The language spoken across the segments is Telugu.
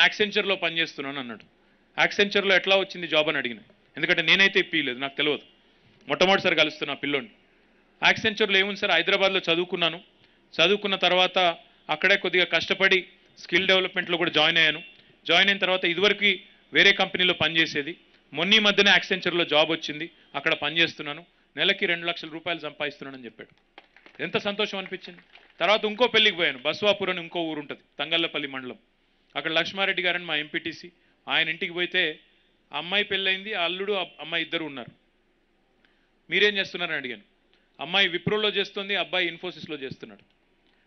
యాక్సెంచర్లో పనిచేస్తున్నాను అన్నాడు యాక్సెంచర్లో ఎట్లా వచ్చింది జాబ్ అని అడిగిన ఎందుకంటే నేనైతే ఇప్పలేదు నాకు తెలియదు మొట్టమొదటిసారి కలుస్తున్నా పిల్లోని యాక్సెంచర్లో ఏముంది సార్ హైదరాబాద్లో చదువుకున్నాను చదువుకున్న తర్వాత అక్కడే కొద్దిగా కష్టపడి స్కిల్ డెవలప్మెంట్లో కూడా జాయిన్ అయ్యాను జాయిన్ అయిన తర్వాత ఇదివరకు వేరే కంపెనీలో పనిచేసేది మొన్న మధ్యనే యాక్సెంచర్లో జాబ్ వచ్చింది అక్కడ పనిచేస్తున్నాను నెలకి రెండు లక్షల రూపాయలు సంపాదిస్తున్నానని చెప్పాడు ఎంత సంతోషం అనిపించింది తర్వాత ఇంకో పెళ్లికి పోయాను బస్వాపూర్ అని ఇంకో ఊరు ఉంటుంది తంగల్లపల్లి మండలం అక్కడ లక్ష్మారెడ్డి గారని మా ఎంపీటీసీ ఆయన ఇంటికి పోతే అమ్మాయి పెళ్ళైంది అల్లుడు అమ్మాయి ఇద్దరు ఉన్నారు మీరేం చేస్తున్నారని అడిగాను అమ్మాయి విప్రోలో చేస్తుంది అబ్బాయి ఇన్ఫోసిస్లో చేస్తున్నాడు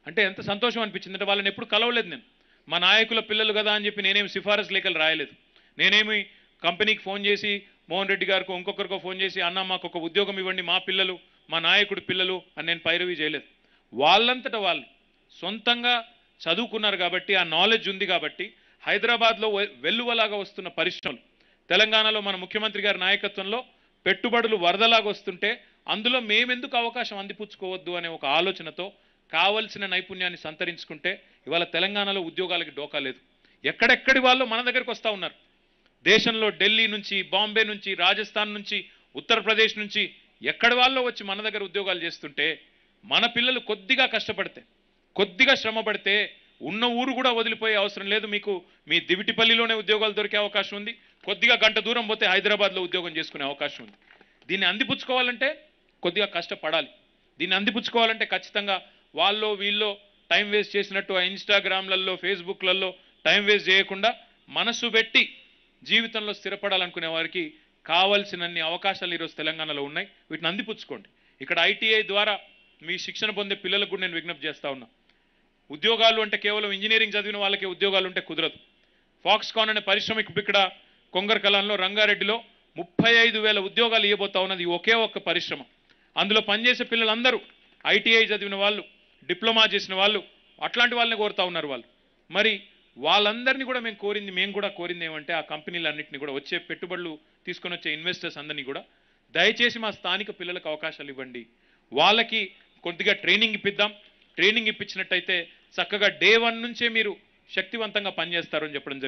అంటే ఎంత సంతోషం అనిపించింది అంటే వాళ్ళని ఎప్పుడు కలవలేదు నేను మా నాయకుల పిల్లలు కదా అని చెప్పి నేనేమి సిఫారసు లేఖలు రాయలేదు నేనేమి కంపెనీకి ఫోన్ చేసి మోహన్ రెడ్డి గారికి ఇంకొకరికో ఫోన్ చేసి అన్న మాకు ఒక ఉద్యోగం ఇవ్వండి మా పిల్లలు మా నాయకుడి పిల్లలు అని నేను పైరవి చేయలేదు వాళ్ళంతటా వాళ్ళు సొంతంగా చదువుకున్నారు కాబట్టి ఆ నాలెడ్జ్ ఉంది కాబట్టి హైదరాబాద్లో వెల్లువలాగా వస్తున్న పరిశ్రమలు తెలంగాణలో మన ముఖ్యమంత్రి గారి నాయకత్వంలో పెట్టుబడులు వరదలాగా వస్తుంటే అందులో మేమెందుకు అవకాశం అందిపుచ్చుకోవద్దు అనే ఒక ఆలోచనతో కావలసిన నైపుణ్యాన్ని సంతరించుకుంటే ఇవాళ తెలంగాణలో ఉద్యోగాలకి డోకా లేదు ఎక్కడెక్కడి వాళ్ళు మన దగ్గరికి వస్తూ ఉన్నారు దేశంలో ఢిల్లీ నుంచి బాంబే నుంచి రాజస్థాన్ నుంచి ఉత్తరప్రదేశ్ నుంచి ఎక్కడి వాళ్ళు వచ్చి మన దగ్గర ఉద్యోగాలు చేస్తుంటే మన పిల్లలు కొద్దిగా కష్టపడితే కొద్దిగా శ్రమ పడితే ఉన్న ఊరు కూడా వదిలిపోయే అవసరం లేదు మీకు మీ దివిటిపల్లిలోనే ఉద్యోగాలు దొరికే అవకాశం ఉంది కొద్దిగా గంట దూరం పోతే హైదరాబాద్లో ఉద్యోగం చేసుకునే అవకాశం ఉంది దీన్ని అందిపుచ్చుకోవాలంటే కొద్దిగా కష్టపడాలి దీన్ని అందిపుచ్చుకోవాలంటే ఖచ్చితంగా వాళ్ళు వీళ్ళు టైం వేస్ట్ చేసినట్టు ఆ ఇన్స్టాగ్రామ్లలో ఫేస్బుక్లలో టైం వేస్ట్ చేయకుండా మనసు పెట్టి జీవితంలో స్థిరపడాలనుకునే వారికి కావాల్సినన్ని అవకాశాలు ఈరోజు తెలంగాణలో ఉన్నాయి వీటిని అందిపుచ్చుకోండి ఇక్కడ ఐటీఐ ద్వారా మీ శిక్షణ పొందే పిల్లలకు కూడా నేను విజ్ఞప్తి చేస్తా ఉన్నా ఉద్యోగాలు అంటే కేవలం ఇంజనీరింగ్ చదివిన వాళ్ళకే ఉద్యోగాలు ఉంటే కుదరదు ఫాక్స్కాన్ అనే పరిశ్రమకి ఇక్కడ కొంగర్ కలాన్లో రంగారెడ్డిలో ముప్పై ఐదు వేల ఉద్యోగాలు ఇవ్వబోతా ఉన్నది ఒకే ఒక్క పరిశ్రమ అందులో పనిచేసే పిల్లలందరూ ఐటీఐ చదివిన వాళ్ళు డిప్లొమా చేసిన వాళ్ళు అట్లాంటి వాళ్ళని కోరుతా ఉన్నారు వాళ్ళు మరి వాళ్ళందరినీ కూడా మేము కోరింది మేము కూడా కోరింది ఏమంటే ఆ కంపెనీలన్నింటినీ కూడా వచ్చే పెట్టుబడులు తీసుకొని వచ్చే ఇన్వెస్టర్స్ అందరినీ కూడా దయచేసి మా స్థానిక పిల్లలకు అవకాశాలు ఇవ్వండి వాళ్ళకి కొద్దిగా ట్రైనింగ్ ఇప్పిద్దాం ట్రైనింగ్ ఇప్పించినట్టయితే చక్కగా డే వన్ నుంచే మీరు శక్తివంతంగా పనిచేస్తారని చెప్పడం జరిగింది